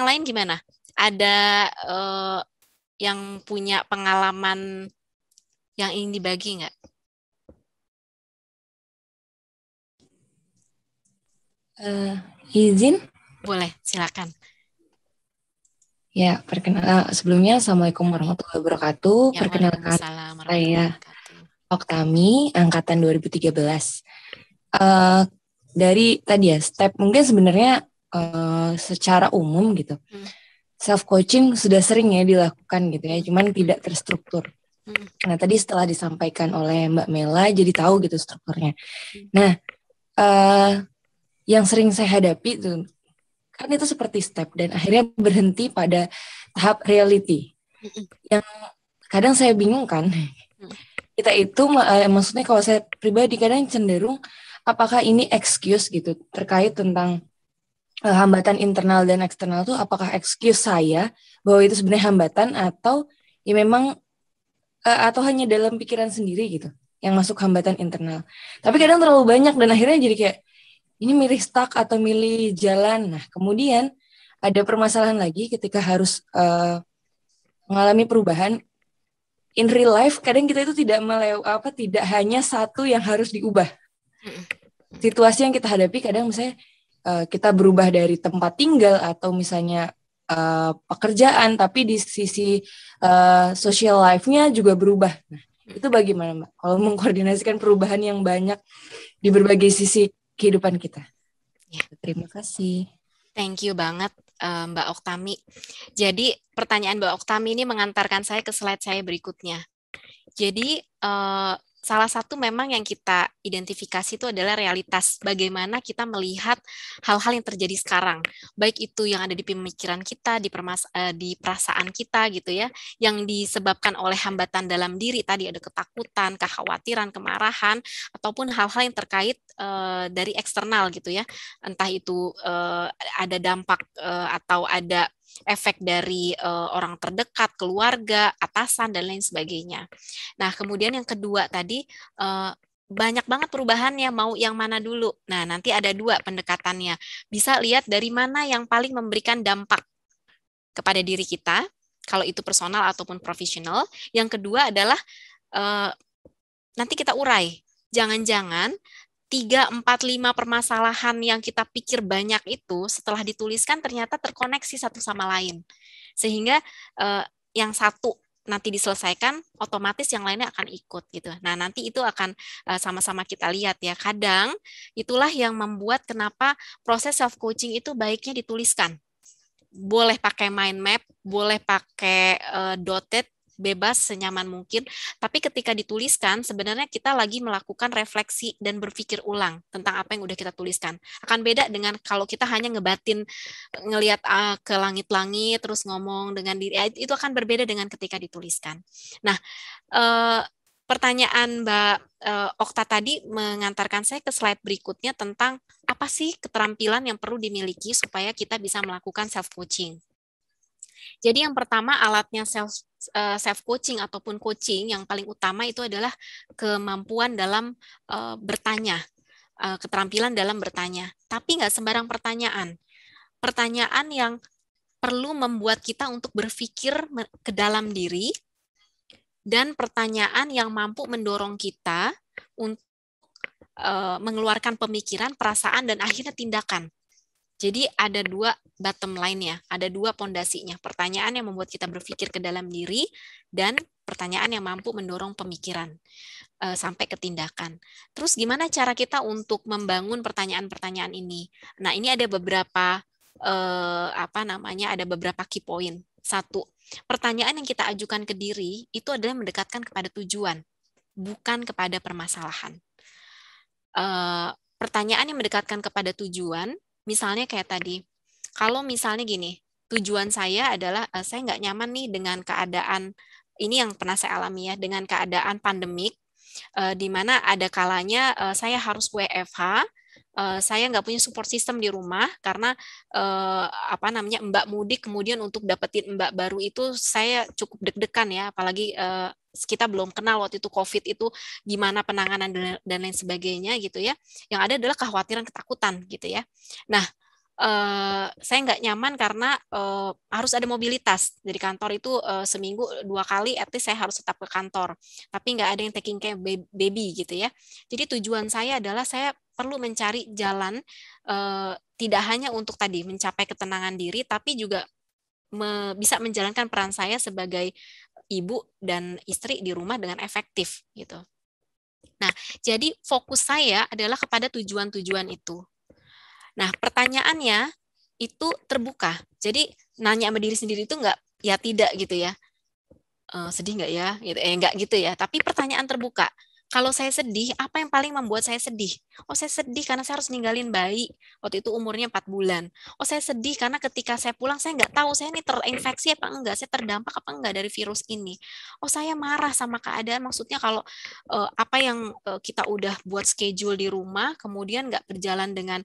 yang lain gimana? Ada uh, yang punya pengalaman yang ingin dibagi nggak? Uh, izin? Boleh, silakan. Ya, perkenal eh, sebelumnya Assalamualaikum warahmatullahi wabarakatuh. Ya, Perkenalkan saya Oktami angkatan 2013. Uh, dari tadi ya step mungkin sebenarnya Eh, secara umum gitu hmm. self coaching sudah sering ya dilakukan gitu ya cuman hmm. tidak terstruktur hmm. nah tadi setelah disampaikan oleh Mbak Mela jadi tahu gitu strukturnya hmm. nah uh, yang sering saya hadapi itu kan itu seperti step dan akhirnya berhenti pada tahap reality hmm. yang kadang saya bingung kan hmm. kita itu eh, maksudnya kalau saya pribadi kadang cenderung apakah ini excuse gitu terkait tentang Eh, hambatan internal dan eksternal tuh apakah excuse saya bahwa itu sebenarnya hambatan atau ya memang uh, atau hanya dalam pikiran sendiri gitu yang masuk hambatan internal. Tapi kadang terlalu banyak dan akhirnya jadi kayak ini milih stuck atau milih jalan. Nah, kemudian ada permasalahan lagi ketika harus uh, mengalami perubahan in real life kadang kita itu tidak melew apa tidak hanya satu yang harus diubah. Situasi yang kita hadapi kadang misalnya Eh, kita berubah dari tempat tinggal atau misalnya uh, pekerjaan, tapi di sisi uh, social life-nya juga berubah. Nah, itu bagaimana Mbak? Kalau mengkoordinasikan perubahan yang banyak di berbagai sisi kehidupan kita. Ya. Terima kasih. Thank you banget Mbak Oktami. Jadi pertanyaan Mbak Oktami ini mengantarkan saya ke slide saya berikutnya. Jadi salah satu memang yang kita identifikasi itu adalah realitas bagaimana kita melihat hal-hal yang terjadi sekarang baik itu yang ada di pemikiran kita di permas eh, di perasaan kita gitu ya yang disebabkan oleh hambatan dalam diri tadi ada ketakutan kekhawatiran kemarahan ataupun hal-hal yang terkait uh, dari eksternal gitu ya entah itu uh, ada dampak uh, atau ada efek dari uh, orang terdekat, keluarga, atasan dan lain sebagainya. Nah, kemudian yang kedua tadi uh, banyak banget perubahannya mau yang mana dulu. Nah, nanti ada dua pendekatannya. Bisa lihat dari mana yang paling memberikan dampak kepada diri kita, kalau itu personal ataupun profesional. Yang kedua adalah uh, nanti kita urai. Jangan-jangan 3, 4, lima permasalahan yang kita pikir banyak itu setelah dituliskan ternyata terkoneksi satu sama lain. Sehingga eh, yang satu nanti diselesaikan otomatis yang lainnya akan ikut gitu. Nah, nanti itu akan eh, sama-sama eh, kita lihat ya. Kadang itulah yang membuat kenapa proses self coaching itu baiknya dituliskan. Boleh pakai mind map, boleh pakai eh, dotted bebas senyaman mungkin, tapi ketika dituliskan sebenarnya kita lagi melakukan refleksi dan berpikir ulang tentang apa yang udah kita tuliskan. Akan beda dengan kalau kita hanya ngebatin ngelihat uh, ke langit-langit terus ngomong dengan diri ya, itu akan berbeda dengan ketika dituliskan. Nah, uh, pertanyaan Mbak uh, Okta tadi mengantarkan saya ke slide berikutnya tentang apa sih keterampilan yang perlu dimiliki supaya kita bisa melakukan self coaching. Jadi yang pertama alatnya self Eh, self coaching ataupun coaching yang paling utama itu adalah kemampuan dalam uh, bertanya, uh, keterampilan dalam bertanya. Tapi nggak sembarang pertanyaan. Pertanyaan yang perlu membuat kita untuk berpikir ke dalam diri dan pertanyaan yang mampu mendorong kita untuk uh, mengeluarkan pemikiran, perasaan, dan akhirnya tindakan. Jadi ada dua bottom line-nya, ada dua pondasinya. Pertanyaan yang membuat kita berpikir ke dalam diri dan pertanyaan yang mampu mendorong pemikiran eh, sampai ke tindakan. Terus gimana cara kita untuk membangun pertanyaan-pertanyaan ini? Nah, ini ada beberapa eh, apa namanya? Ada beberapa key point. Satu, pertanyaan yang kita ajukan ke diri itu adalah mendekatkan kepada tujuan, bukan kepada permasalahan. Eh, pertanyaan yang mendekatkan kepada tujuan Misalnya kayak tadi, kalau misalnya gini, tujuan saya adalah uh, saya nggak nyaman nih dengan keadaan ini yang pernah saya alami ya dengan keadaan pandemik uh, di mana ada kalanya uh, saya harus WFH Eh, saya nggak punya support system di rumah karena uh, apa namanya mbak mudik kemudian untuk dapetin mbak baru itu saya cukup deg-degan ya apalagi uh, kita belum kenal waktu itu COVID itu gimana penanganan dan, lain sebagainya gitu ya. Yang ada adalah kekhawatiran ketakutan gitu ya. Nah, eh, saya nggak nyaman karena eh, harus ada mobilitas dari kantor itu eh, seminggu dua kali, at least saya harus tetap ke kantor. Tapi nggak ada yang taking care baby gitu ya. Jadi tujuan saya adalah saya perlu mencari jalan eh, tidak hanya untuk tadi mencapai ketenangan diri, tapi juga me, bisa menjalankan peran saya sebagai ibu dan istri di rumah dengan efektif gitu. Nah, jadi fokus saya adalah kepada tujuan-tujuan itu. Nah, pertanyaannya itu terbuka. Jadi nanya sama diri sendiri itu enggak ya tidak gitu ya. Uh, sedih nggak ya gitu eh nggak gitu ya tapi pertanyaan terbuka kalau saya sedih, apa yang paling membuat saya sedih? Oh, saya sedih karena saya harus ninggalin bayi. Waktu itu umurnya 4 bulan. Oh, saya sedih karena ketika saya pulang, saya nggak tahu saya ini terinfeksi apa enggak, saya terdampak apa enggak dari virus ini. Oh, saya marah sama keadaan. Maksudnya kalau eh, apa yang eh, kita udah buat schedule di rumah, kemudian nggak berjalan dengan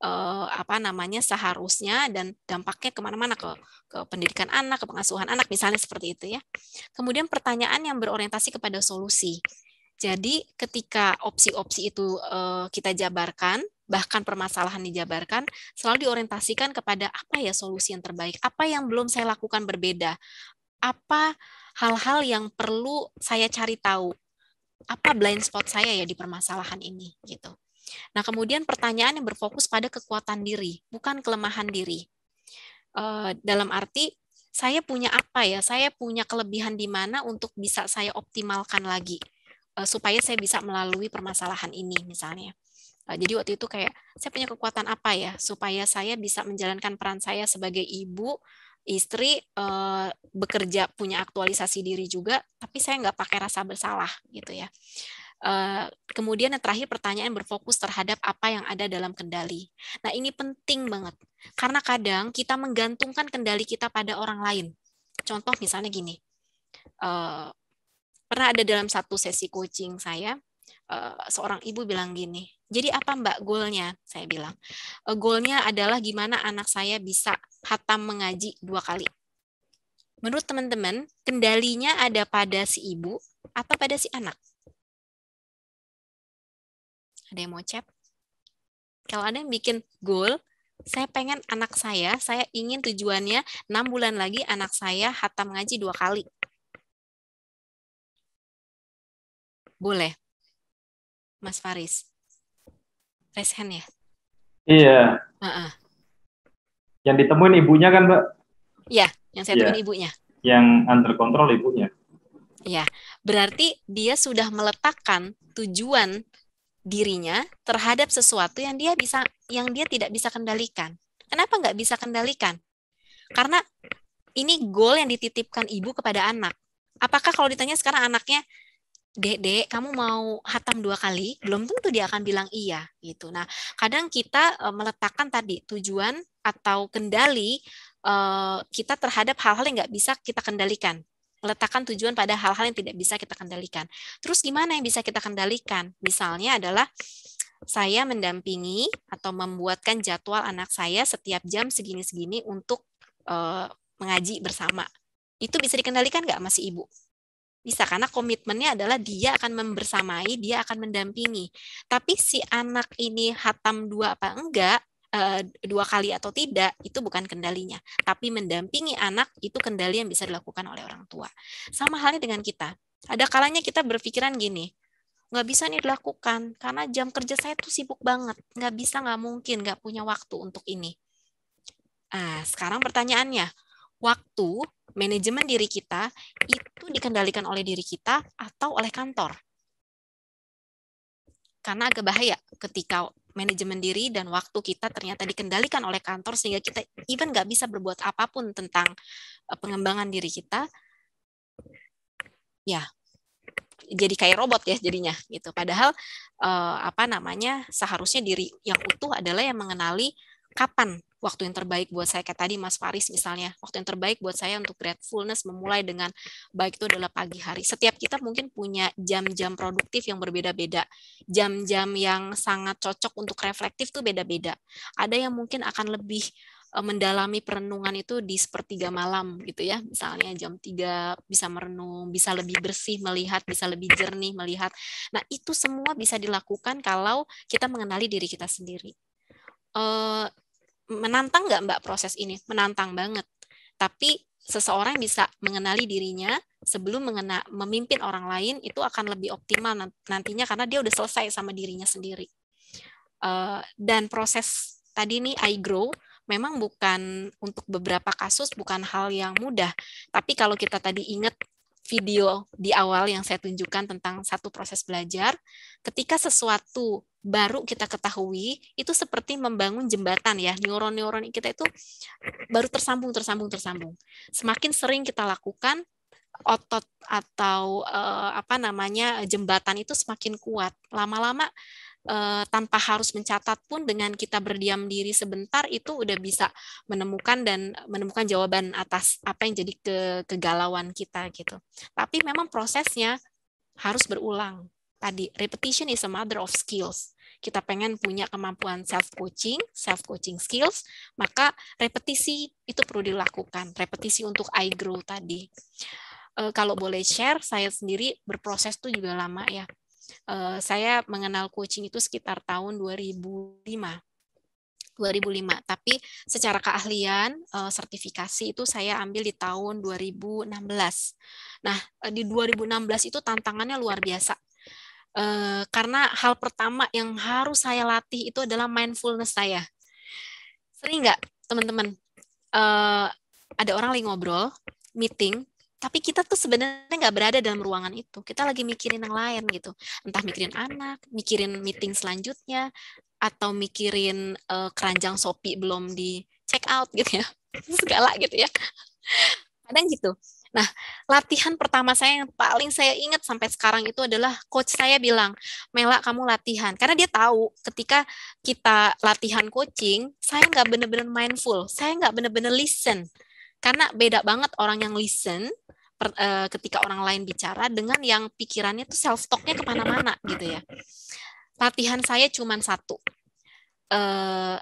eh, apa namanya seharusnya dan dampaknya kemana-mana ke, ke pendidikan anak, ke pengasuhan anak, misalnya seperti itu ya. Kemudian pertanyaan yang berorientasi kepada solusi jadi ketika opsi-opsi itu uh, kita jabarkan, bahkan permasalahan dijabarkan, selalu diorientasikan kepada apa ya solusi yang terbaik, apa yang belum saya lakukan berbeda, apa hal-hal yang perlu saya cari tahu, apa blind spot saya ya di permasalahan ini gitu. Nah kemudian pertanyaan yang berfokus pada kekuatan diri, bukan kelemahan diri. Uh, dalam arti saya punya apa ya, saya punya kelebihan di mana untuk bisa saya optimalkan lagi Eh, supaya saya bisa melalui permasalahan ini misalnya. Uh, jadi waktu itu kayak saya punya kekuatan apa ya supaya saya bisa menjalankan peran saya sebagai ibu, istri, eh, bekerja punya aktualisasi diri juga, tapi saya nggak pakai rasa bersalah gitu ya. kemudian yang terakhir pertanyaan berfokus terhadap apa yang ada dalam kendali. Nah ini penting banget karena kadang kita menggantungkan kendali kita pada orang lain. Contoh misalnya gini, pernah ada dalam satu sesi coaching saya eh, seorang ibu bilang gini jadi apa mbak goalnya saya bilang eh, goalnya adalah gimana anak saya bisa hatam mengaji dua kali menurut teman-teman kendalinya ada pada si ibu atau pada si anak ada yang mau chat kalau ada yang bikin goal saya pengen anak saya, saya ingin tujuannya 6 bulan lagi anak saya hatam ngaji dua kali. Boleh. Mas Faris. Raise hand ya? Iya. Uh -uh. Yang ditemuin ibunya kan, Mbak? Iya, yang saya iya. temuin ibunya. Yang under control ibunya. Iya, berarti dia sudah meletakkan tujuan dirinya terhadap sesuatu yang dia bisa yang dia tidak bisa kendalikan. Kenapa nggak bisa kendalikan? Karena ini goal yang dititipkan ibu kepada anak. Apakah kalau ditanya sekarang anaknya Dede, kamu mau hatam dua kali, belum tentu dia akan bilang iya gitu. Nah, kadang kita eh, meletakkan tadi tujuan atau kendali eh, kita terhadap hal-hal yang nggak bisa kita kendalikan meletakkan tujuan pada hal-hal yang tidak bisa kita kendalikan. Terus gimana yang bisa kita kendalikan? Misalnya adalah saya mendampingi atau membuatkan jadwal anak saya setiap jam segini-segini untuk eh, mengaji bersama. Itu bisa dikendalikan nggak, masih Ibu? bisa karena komitmennya adalah dia akan membersamai, dia akan mendampingi. Tapi si anak ini hatam dua apa enggak, eh, dua kali atau tidak itu bukan kendalinya, tapi mendampingi anak itu kendali yang bisa dilakukan oleh orang tua. Sama halnya dengan kita. Ada kalanya kita berpikiran gini, nggak bisa nih dilakukan karena jam kerja saya tuh sibuk banget, nggak bisa, nggak mungkin, nggak punya waktu untuk ini. Nah, sekarang pertanyaannya, waktu manajemen diri kita itu itu dikendalikan oleh diri kita atau oleh kantor. Karena agak bahaya ketika manajemen diri dan waktu kita ternyata dikendalikan oleh kantor sehingga kita even nggak bisa berbuat apapun tentang eh, pengembangan diri kita. Ya, jadi kayak robot ya jadinya gitu. Padahal eh, apa namanya seharusnya diri yang utuh adalah yang mengenali kapan waktu yang terbaik buat saya kayak tadi Mas Faris misalnya waktu yang terbaik buat saya untuk gratefulness memulai dengan baik itu adalah pagi hari setiap kita mungkin punya jam-jam produktif yang berbeda-beda jam-jam yang sangat cocok untuk reflektif tuh beda-beda ada yang mungkin akan lebih eh, mendalami perenungan itu di sepertiga malam gitu ya misalnya jam 3 bisa merenung bisa lebih bersih melihat bisa lebih jernih melihat nah itu semua bisa dilakukan kalau kita mengenali diri kita sendiri eh, menantang nggak Mbak proses ini? Menantang banget. Tapi seseorang bisa mengenali dirinya sebelum mengena, memimpin orang lain itu akan lebih optimal nantinya karena dia udah selesai sama dirinya sendiri. Uh, dan proses tadi ini I grow memang bukan untuk beberapa kasus bukan hal yang mudah. Tapi kalau kita tadi ingat video di awal yang saya tunjukkan tentang satu proses belajar, ketika sesuatu baru kita ketahui itu seperti membangun jembatan ya neuron-neuron kita itu baru tersambung tersambung tersambung semakin sering kita lakukan otot atau eh, apa namanya jembatan itu semakin kuat lama-lama eh, tanpa harus mencatat pun dengan kita berdiam diri sebentar itu udah bisa menemukan dan menemukan jawaban atas apa yang jadi ke kegalauan kita gitu. Tapi memang prosesnya harus berulang. Tadi repetition is a mother of skills. Kita pengen punya kemampuan self coaching, self coaching skills, maka repetisi itu perlu dilakukan. Repetisi untuk I grow tadi. Eh, kalau boleh share, saya sendiri berproses tuh juga lama ya. Eh, saya mengenal coaching itu sekitar tahun 2005. 2005. Tapi secara keahlian eh, sertifikasi itu saya ambil di tahun 2016. Nah, eh, di 2016 itu tantangannya luar biasa. karena hal pertama yang harus saya latih itu adalah mindfulness saya. Sering nggak teman-teman ada orang lagi ngobrol, meeting, tapi kita tuh sebenarnya nggak berada dalam ruangan itu. Kita lagi mikirin yang lain gitu. Entah mikirin anak, mikirin meeting selanjutnya, atau mikirin uh, keranjang sopi belum di check out gitu ya. Segala gitu ya. Kadang gitu. Nah, latihan pertama saya yang paling saya ingat sampai sekarang itu adalah coach saya bilang, Mela kamu latihan. Karena dia tahu ketika kita latihan coaching, saya nggak bener-bener mindful, saya nggak bener-bener listen karena beda banget orang yang listen per, uh, ketika orang lain bicara dengan yang pikirannya tuh self talknya kemana-mana gitu ya. Latihan saya cuma satu. Uh,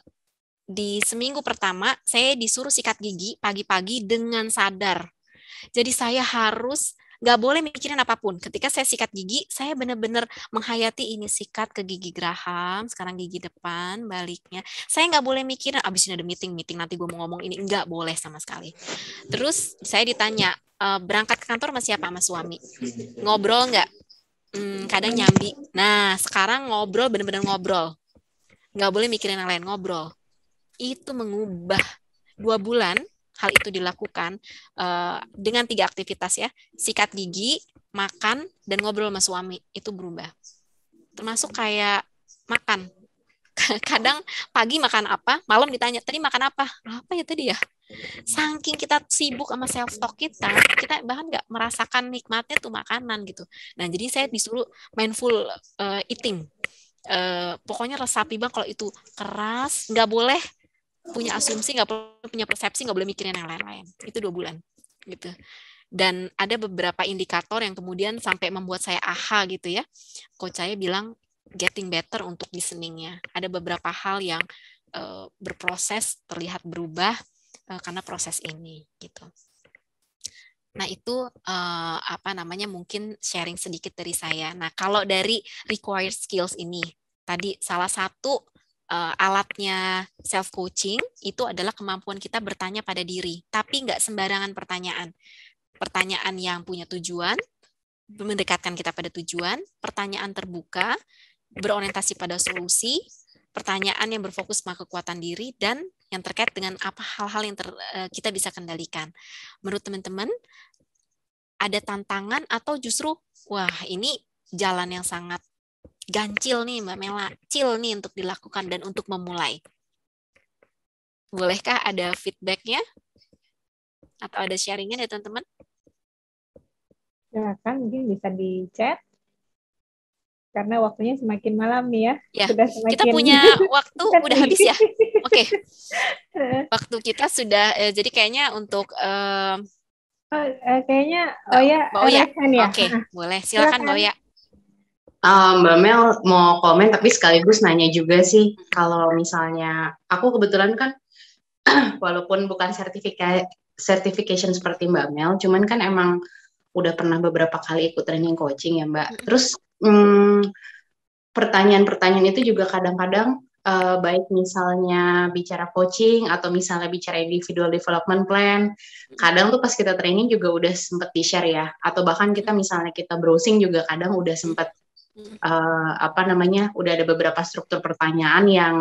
di seminggu pertama saya disuruh sikat gigi pagi-pagi dengan sadar. Jadi saya harus nggak boleh mikirin apapun. Ketika saya sikat gigi, saya benar-benar menghayati ini sikat ke gigi Graham, sekarang gigi depan, baliknya. Saya nggak boleh mikirin, abis ini ada meeting, meeting nanti gue mau ngomong ini. Nggak boleh sama sekali. Terus saya ditanya, e, berangkat ke kantor sama siapa? Sama suami. Ngobrol nggak? Hmm, kadang nyambi. Nah, sekarang ngobrol, bener-bener ngobrol. Nggak boleh mikirin yang lain, ngobrol. Itu mengubah dua bulan hal itu dilakukan uh, dengan tiga aktivitas ya sikat gigi makan dan ngobrol sama suami itu berubah termasuk kayak makan kadang pagi makan apa malam ditanya tadi makan apa apa ya tadi ya saking kita sibuk sama self talk kita kita bahkan nggak merasakan nikmatnya tuh makanan gitu nah jadi saya disuruh mindful uh, eh, eating uh, pokoknya resapi bang kalau itu keras nggak boleh punya asumsi nggak perlu punya persepsi nggak boleh mikirin yang lain-lain itu dua bulan gitu dan ada beberapa indikator yang kemudian sampai membuat saya aha gitu ya coach saya bilang getting better untuk listeningnya ada beberapa hal yang uh, berproses terlihat berubah uh, karena proses ini gitu nah itu uh, apa namanya mungkin sharing sedikit dari saya nah kalau dari required skills ini tadi salah satu uh, alatnya self coaching itu adalah kemampuan kita bertanya pada diri, tapi nggak sembarangan pertanyaan. Pertanyaan yang punya tujuan, mendekatkan kita pada tujuan, pertanyaan terbuka, berorientasi pada solusi, pertanyaan yang berfokus pada kekuatan diri dan yang terkait dengan apa hal-hal yang ter, uh, kita bisa kendalikan. Menurut teman-teman ada tantangan atau justru wah ini jalan yang sangat Gancil nih Mbak Mela, cil nih untuk dilakukan dan untuk memulai. Bolehkah ada feedbacknya? Atau ada sharingnya ya teman-teman? Silakan mungkin bisa di chat. Karena waktunya semakin malam ya. ya sudah semakin... Kita punya waktu udah habis ya? Oke. Okay. Waktu kita sudah, eh, jadi kayaknya untuk... Eh, Oh, eh, kayaknya oh ya, oh ya. Oke, okay. boleh. Silakan, Silakan. Mbak Oya. Um, Mbak Mel mau komen tapi sekaligus nanya juga sih kalau misalnya aku kebetulan kan walaupun bukan sertifikat certification seperti Mbak Mel, cuman kan emang udah pernah beberapa kali ikut training coaching ya Mbak. Terus pertanyaan hmm, pertanyaan-pertanyaan itu juga kadang-kadang uh, baik misalnya bicara coaching atau misalnya bicara individual development plan, kadang tuh pas kita training juga udah sempet di share ya, atau bahkan kita misalnya kita browsing juga kadang udah sempet uh, apa namanya udah ada beberapa struktur pertanyaan yang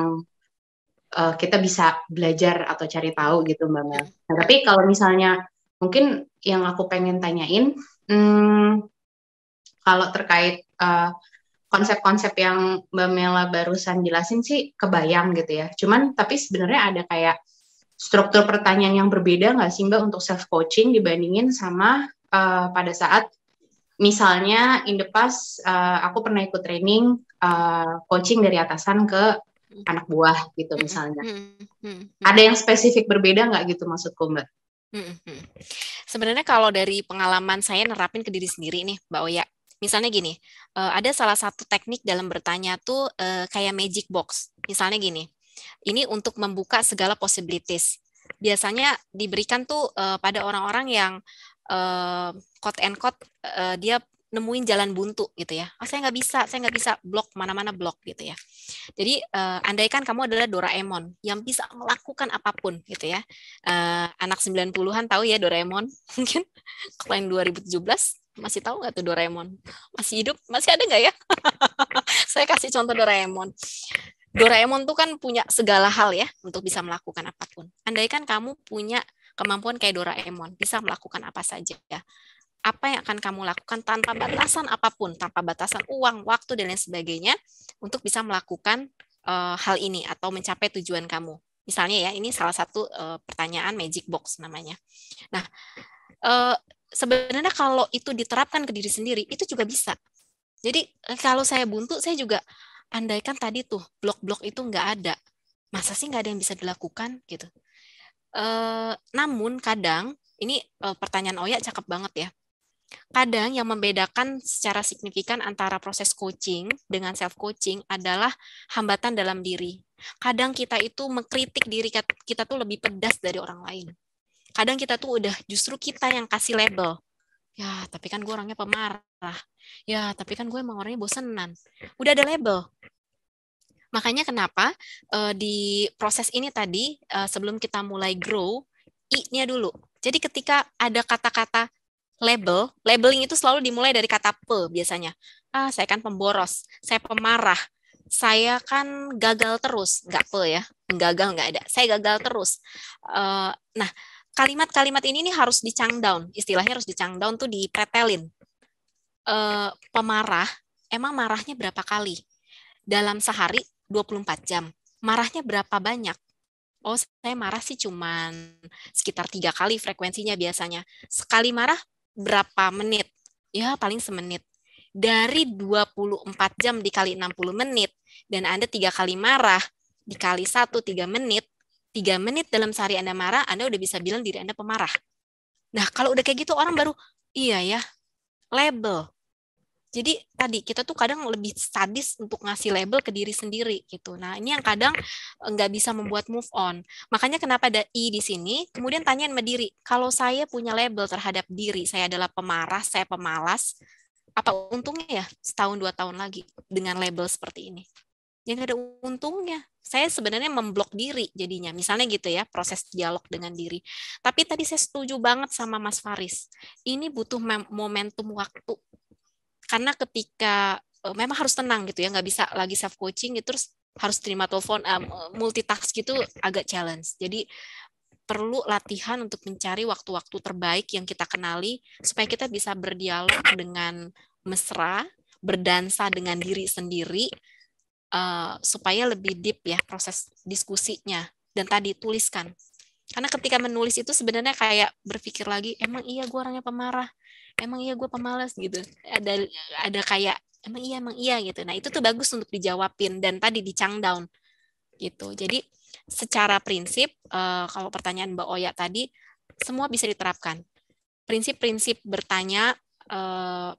uh, kita bisa belajar atau cari tahu gitu mbak Mel. Nah, tapi kalau misalnya mungkin yang aku pengen tanyain hmm, kalau terkait konsep eh, konsep-konsep yang Mbak Mela barusan jelasin sih kebayang gitu ya. Cuman tapi sebenarnya ada kayak struktur pertanyaan yang berbeda nggak sih Mbak untuk self coaching dibandingin sama uh, pada saat Misalnya in the past uh, aku pernah ikut training uh, coaching dari atasan ke anak buah gitu misalnya. Mm, mm, mm. Ada yang spesifik berbeda nggak gitu maksudku mbak? Sebenarnya kalau dari pengalaman saya nerapin ke diri sendiri nih mbak Oya. Misalnya gini, eh, ada salah satu teknik dalam bertanya tuh kayak magic box. Misalnya gini, ini untuk membuka segala possibilities. Biasanya diberikan tuh pada orang-orang yang uh, and kot uh, eh, dia nemuin jalan buntu gitu ya. Oh, saya nggak bisa, saya nggak bisa blok mana-mana blok gitu ya. Jadi uh, eh, andaikan kamu adalah Doraemon yang bisa melakukan apapun gitu ya. Uh, anak 90-an tahu ya Doraemon mungkin kalau 2017 masih tahu nggak tuh Doraemon? Masih hidup? Masih ada nggak ya? saya kasih contoh Doraemon. Doraemon tuh kan punya segala hal ya untuk bisa melakukan apapun. Andaikan kamu punya kemampuan kayak Doraemon, bisa melakukan apa saja. ya Apa yang akan kamu lakukan tanpa batasan apapun, tanpa batasan uang, waktu, dan lain sebagainya, untuk bisa melakukan uh, hal ini atau mencapai tujuan kamu. Misalnya ya, ini salah satu uh, pertanyaan magic box namanya. Nah, uh, sebenarnya kalau itu diterapkan ke diri sendiri, itu juga bisa. Jadi kalau saya buntu, saya juga andaikan tadi tuh blok-blok itu nggak ada, masa sih nggak ada yang bisa dilakukan gitu Eh, namun kadang ini uh, pertanyaan Oya cakep banget ya. Kadang yang membedakan secara signifikan antara proses coaching dengan self coaching adalah hambatan dalam diri. Kadang kita itu mengkritik diri kita tuh lebih pedas dari orang lain. Kadang kita tuh udah justru kita yang kasih label ya tapi kan gue orangnya pemarah ya tapi kan gue emang orangnya bosenan udah ada label Makanya kenapa uh, di proses ini tadi uh, sebelum kita mulai grow, i-nya dulu. Jadi ketika ada kata-kata label, labeling itu selalu dimulai dari kata pe biasanya. Ah, saya kan pemboros, saya pemarah, saya kan gagal terus, nggak pe ya, gagal nggak ada, saya gagal terus. Uh, nah, kalimat-kalimat ini nih harus dicang down, istilahnya harus dicang down tuh dipretelin. Uh, pemarah, emang marahnya berapa kali? Dalam sehari 24 jam. Marahnya berapa banyak? Oh, saya marah sih cuman sekitar tiga kali frekuensinya biasanya. Sekali marah berapa menit? Ya, paling semenit. Dari 24 jam dikali 60 menit, dan Anda tiga kali marah, dikali satu tiga menit, tiga menit dalam sehari Anda marah, Anda udah bisa bilang diri Anda pemarah. Nah, kalau udah kayak gitu orang baru, iya ya, label. Jadi tadi kita tuh kadang lebih sadis untuk ngasih label ke diri sendiri gitu. Nah ini yang kadang eh, nggak bisa membuat move on. Makanya kenapa ada i di sini. Kemudian tanyain sama diri, kalau saya punya label terhadap diri, saya adalah pemarah, saya pemalas, apa untungnya ya setahun dua tahun lagi dengan label seperti ini? Yang ada untungnya. Saya sebenarnya memblok diri jadinya. Misalnya gitu ya, proses dialog dengan diri. Tapi tadi saya setuju banget sama Mas Faris. Ini butuh momentum waktu karena ketika uh, memang harus tenang gitu ya nggak bisa lagi self coaching gitu terus harus terima telepon uh, multitask gitu agak challenge jadi perlu latihan untuk mencari waktu-waktu terbaik yang kita kenali supaya kita bisa berdialog dengan mesra berdansa dengan diri sendiri uh, supaya lebih deep ya proses diskusinya dan tadi tuliskan karena ketika menulis itu sebenarnya kayak berpikir lagi emang iya gue orangnya pemarah emang iya gue pemalas gitu ada ada kayak emang iya emang iya gitu nah itu tuh bagus untuk dijawabin dan tadi di chunk down gitu jadi secara prinsip uh, kalau pertanyaan mbak Oya tadi semua bisa diterapkan prinsip-prinsip bertanya uh,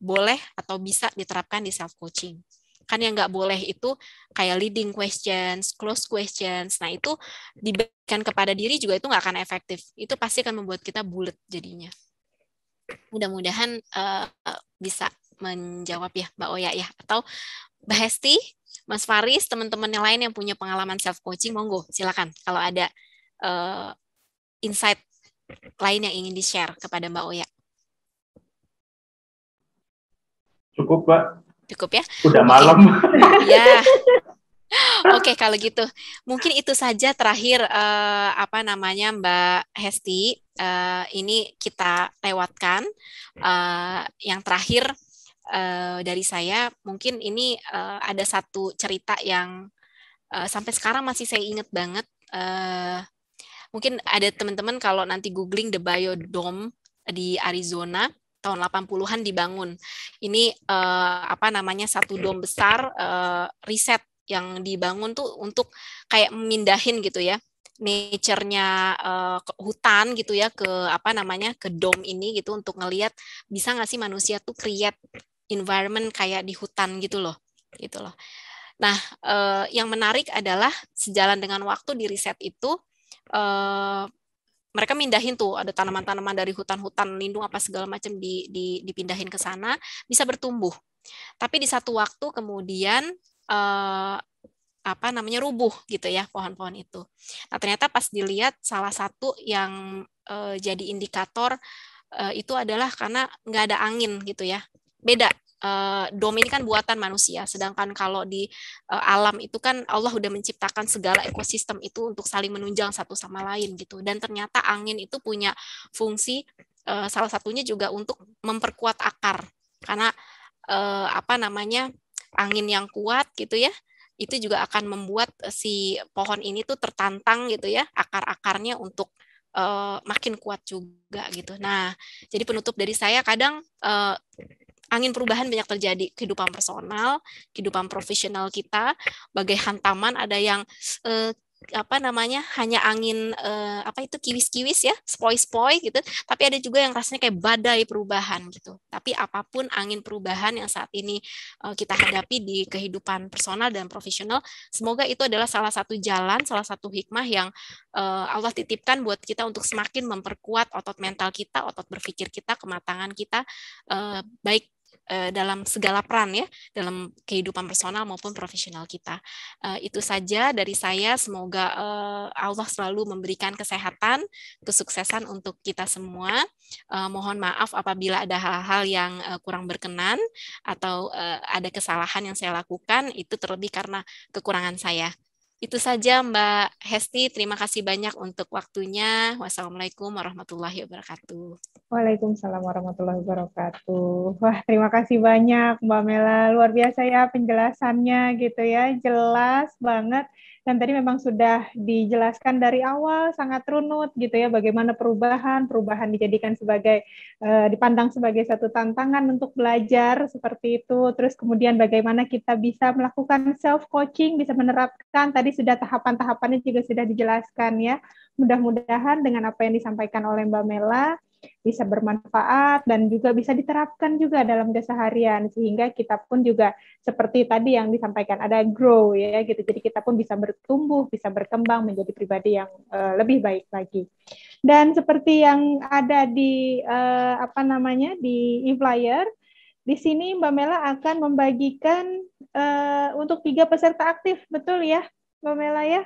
boleh atau bisa diterapkan di self coaching kan yang nggak boleh itu kayak leading questions, close questions. Nah itu diberikan kepada diri juga itu nggak akan efektif. Itu pasti akan membuat kita bulat jadinya mudah-mudahan uh, bisa menjawab ya Mbak Oya ya atau Mbak Hesti, Mas Faris, teman-teman yang lain yang punya pengalaman self coaching monggo silakan kalau ada uh, insight lain yang ingin di-share kepada Mbak Oya. Cukup, pak Cukup ya. Udah malam. Ya. Oke, okay, kalau gitu mungkin itu saja terakhir uh, apa namanya Mbak Hesti. Uh, ini kita lewatkan. Uh, yang terakhir uh, dari saya mungkin ini uh, ada satu cerita yang uh, sampai sekarang masih saya ingat banget. Uh, mungkin ada teman-teman kalau nanti googling the bio biodome di Arizona tahun 80-an dibangun. Ini uh, apa namanya satu dom besar uh, riset yang dibangun tuh untuk kayak memindahin gitu ya nature-nya uh, hutan gitu ya ke apa namanya ke dom ini gitu untuk ngelihat bisa nggak sih manusia tuh create environment kayak di hutan gitu loh gitu loh. Nah, uh, yang menarik adalah sejalan dengan waktu di riset itu uh, mereka mindahin tuh ada tanaman-tanaman dari hutan-hutan lindung apa segala macam di, di, dipindahin ke sana bisa bertumbuh. Tapi di satu waktu kemudian eh, apa namanya rubuh gitu ya pohon-pohon itu. Nah ternyata pas dilihat salah satu yang eh, jadi indikator eh, itu adalah karena nggak ada angin gitu ya. Beda eh, dom ini kan buatan manusia, sedangkan kalau di eh, alam itu kan Allah udah menciptakan segala ekosistem itu untuk saling menunjang satu sama lain gitu. Dan ternyata angin itu punya fungsi eh, salah satunya juga untuk memperkuat akar karena apa namanya angin yang kuat gitu ya itu juga akan membuat eh, si pohon ini tuh tertantang gitu ya akar-akarnya untuk uh, makin kuat juga gitu. Nah, jadi penutup dari saya kadang uh, angin perubahan banyak terjadi kehidupan personal, kehidupan profesional kita, bagai hantaman ada yang e, apa namanya hanya angin uh, apa itu kiwis-kiwis ya spoi-spoi gitu tapi ada juga yang rasanya kayak badai perubahan gitu tapi apapun angin perubahan yang saat ini uh, kita hadapi di kehidupan personal dan profesional semoga itu adalah salah satu jalan salah satu hikmah yang uh, Allah titipkan buat kita untuk semakin memperkuat otot mental kita otot berpikir kita kematangan kita uh, baik Eh, dalam segala peran ya dalam kehidupan personal maupun profesional kita. Uh, itu saja dari saya. Semoga uh, Allah selalu memberikan kesehatan, kesuksesan untuk kita semua. Uh, mohon maaf apabila ada hal-hal yang uh, kurang berkenan atau uh, ada kesalahan yang saya lakukan itu terlebih karena kekurangan saya. Itu saja Mbak Hesti, terima kasih banyak untuk waktunya. Wassalamualaikum warahmatullahi wabarakatuh. Waalaikumsalam warahmatullahi wabarakatuh. Wah, terima kasih banyak Mbak Mela. Luar biasa ya penjelasannya gitu ya. Jelas banget dan tadi memang sudah dijelaskan dari awal sangat runut gitu ya bagaimana perubahan, perubahan dijadikan sebagai eh, dipandang sebagai satu tantangan untuk belajar seperti itu. Terus kemudian bagaimana kita bisa melakukan self coaching, bisa menerapkan tadi sudah tahapan-tahapannya juga sudah dijelaskan ya. Mudah-mudahan dengan apa yang disampaikan oleh Mbak Mela bisa bermanfaat dan juga bisa diterapkan juga dalam keseharian sehingga kita pun juga seperti tadi yang disampaikan ada grow ya gitu. Jadi kita pun bisa bertumbuh, bisa berkembang menjadi pribadi yang uh, lebih baik lagi. Dan seperti yang ada di uh, apa namanya di e-flyer di sini Mbak Mela akan membagikan uh, untuk tiga peserta aktif, betul ya Mbak Mela ya?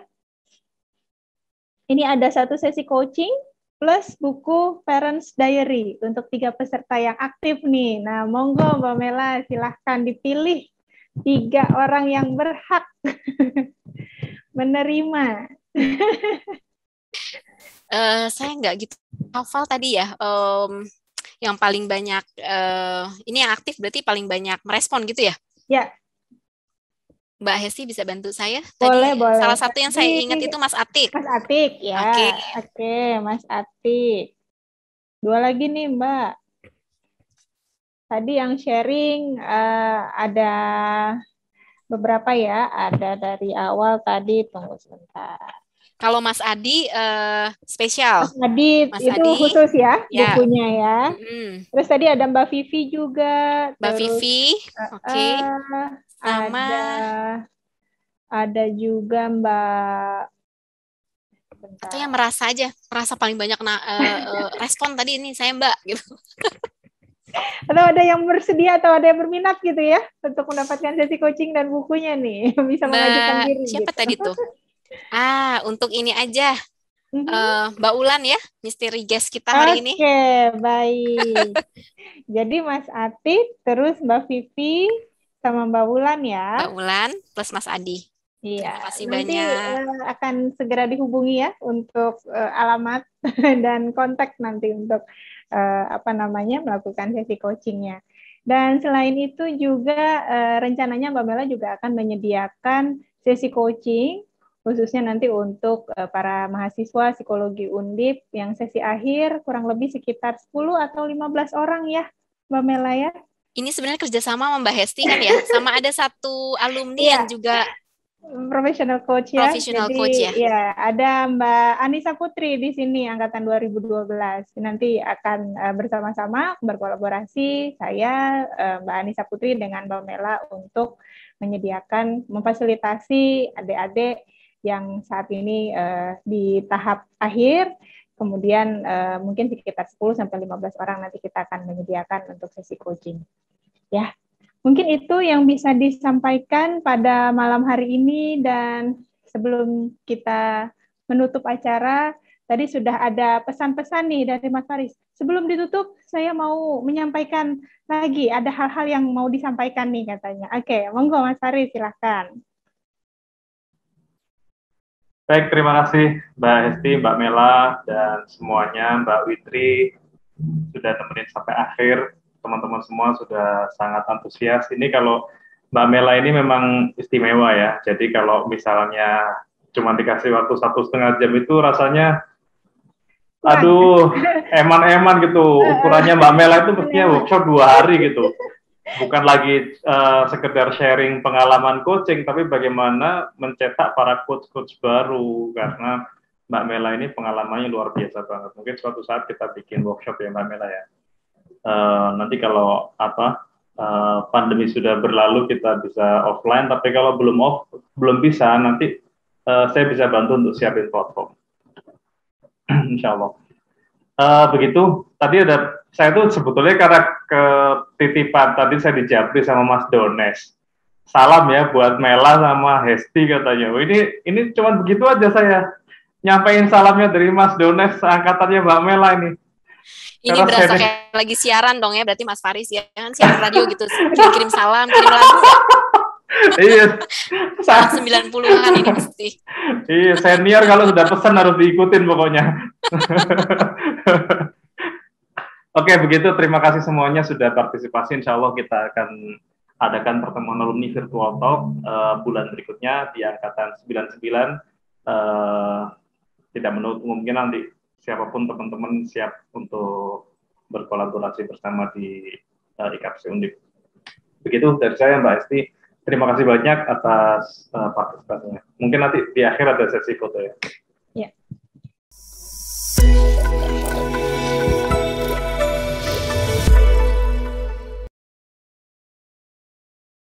Ini ada satu sesi coaching, plus buku Parents Diary untuk tiga peserta yang aktif nih. Nah, monggo Mbak Mela silahkan dipilih tiga orang yang berhak menerima. uh, saya nggak gitu hafal tadi ya. Um, yang paling banyak uh, ini yang aktif berarti paling banyak merespon gitu ya? Ya, Mbak Hesti bisa bantu saya? Boleh, Tadi, boleh. Salah satu yang saya ingat itu Mas Atik. Mas Atik, ya. Oke, okay. okay, Mas Atik. Dua lagi nih, Mbak. Tadi yang sharing uh, ada beberapa ya. Ada dari awal tadi, tunggu sebentar. Kalau Mas Adi uh, spesial. Mas Adi Mas itu Adi, khusus ya, ya. bukunya ya. Mm. Terus tadi ada Mbak Vivi juga. Mbak Terus, Vivi, eh, oke. Okay. Uh, sama ada, ada juga Mbak Bentar. atau yang merasa aja merasa paling banyak na, uh, respon tadi ini saya Mbak gitu. atau ada yang bersedia atau ada yang berminat gitu ya untuk mendapatkan sesi coaching dan bukunya nih bisa Mbak, mengajukan diri. Siapa gitu. tadi tuh? ah, untuk ini aja. Mm uh, Mbak Ulan ya, misteri guest kita hari okay, ini. Oke, baik. Jadi Mas Atik, terus Mbak Vivi, sama Mbak Wulan ya. Mbak Wulan plus Mas Adi. Iya. Terima kasih Nanti, banyak. Eh, akan segera dihubungi ya untuk uh, alamat dan kontak nanti untuk uh, apa namanya melakukan sesi coachingnya. Dan selain itu juga uh, rencananya Mbak Mela juga akan menyediakan sesi coaching khususnya nanti untuk para mahasiswa psikologi Undip yang sesi akhir kurang lebih sekitar 10 atau 15 orang ya Mbak Mela ya ini sebenarnya kerjasama sama Mbak Hesti kan ya, sama ada satu alumni yeah. yang juga profesional coach ya. Professional Jadi, coach ya. ya. ada Mbak Anissa Putri di sini angkatan 2012. Nanti akan uh, bersama-sama berkolaborasi saya uh, Mbak Anissa Putri dengan Mbak Mela untuk menyediakan memfasilitasi adik-adik yang saat ini uh, di tahap akhir kemudian uh, mungkin sekitar 10 sampai 15 orang nanti kita akan menyediakan untuk sesi coaching. Ya. Mungkin itu yang bisa disampaikan pada malam hari ini dan sebelum kita menutup acara tadi sudah ada pesan-pesan nih dari Mas Faris. Sebelum ditutup saya mau menyampaikan lagi ada hal-hal yang mau disampaikan nih katanya. Oke, monggo Mas Faris silahkan. Baik, terima kasih Mbak Hesti, Mbak Mela, dan semuanya, Mbak Witri, sudah temenin sampai akhir. Teman-teman semua sudah sangat antusias. Ini kalau Mbak Mela ini memang istimewa ya. Jadi kalau misalnya cuma dikasih waktu satu setengah jam itu rasanya aduh eman-eman gitu ukurannya Mbak Mela itu mestinya workshop dua hari gitu bukan lagi uh, sekedar sharing pengalaman coaching, tapi bagaimana mencetak para coach-coach baru karena Mbak Mela ini pengalamannya luar biasa banget. Mungkin suatu saat kita bikin workshop ya Mbak Mela ya. Uh, nanti kalau apa uh, pandemi sudah berlalu kita bisa offline, tapi kalau belum off belum bisa nanti uh, saya bisa bantu untuk siapin platform. Insya Allah uh, begitu tadi ada saya tuh sebetulnya karena ketitipan tadi saya dijabri sama Mas Dones salam ya buat Mela sama Hesti katanya ini ini cuman begitu aja saya nyampein salamnya dari Mas Dones angkatannya Mbak Mela ini ini Karena berasa kayak lagi siaran dong ya berarti Mas Faris ya kan siaran radio gitu kirim, kirim salam kirim lagu iya. Saat 90-an ini pasti. iya, senior kalau sudah pesan harus diikutin pokoknya. Oke, begitu. Terima kasih semuanya sudah partisipasi. Insya Allah kita akan adakan pertemuan alumni virtual talk uh, bulan berikutnya di angkatan 99. Uh, eh, tidak menutup kemungkinan nanti siapapun teman-teman siap untuk berkolaborasi bersama di uh, eh, IKPC Undip. Begitu dari saya Mbak Esti. Terima kasih banyak atas uh, eh, partisipasinya. Mungkin nanti di akhir ada sesi foto ya. Yeah.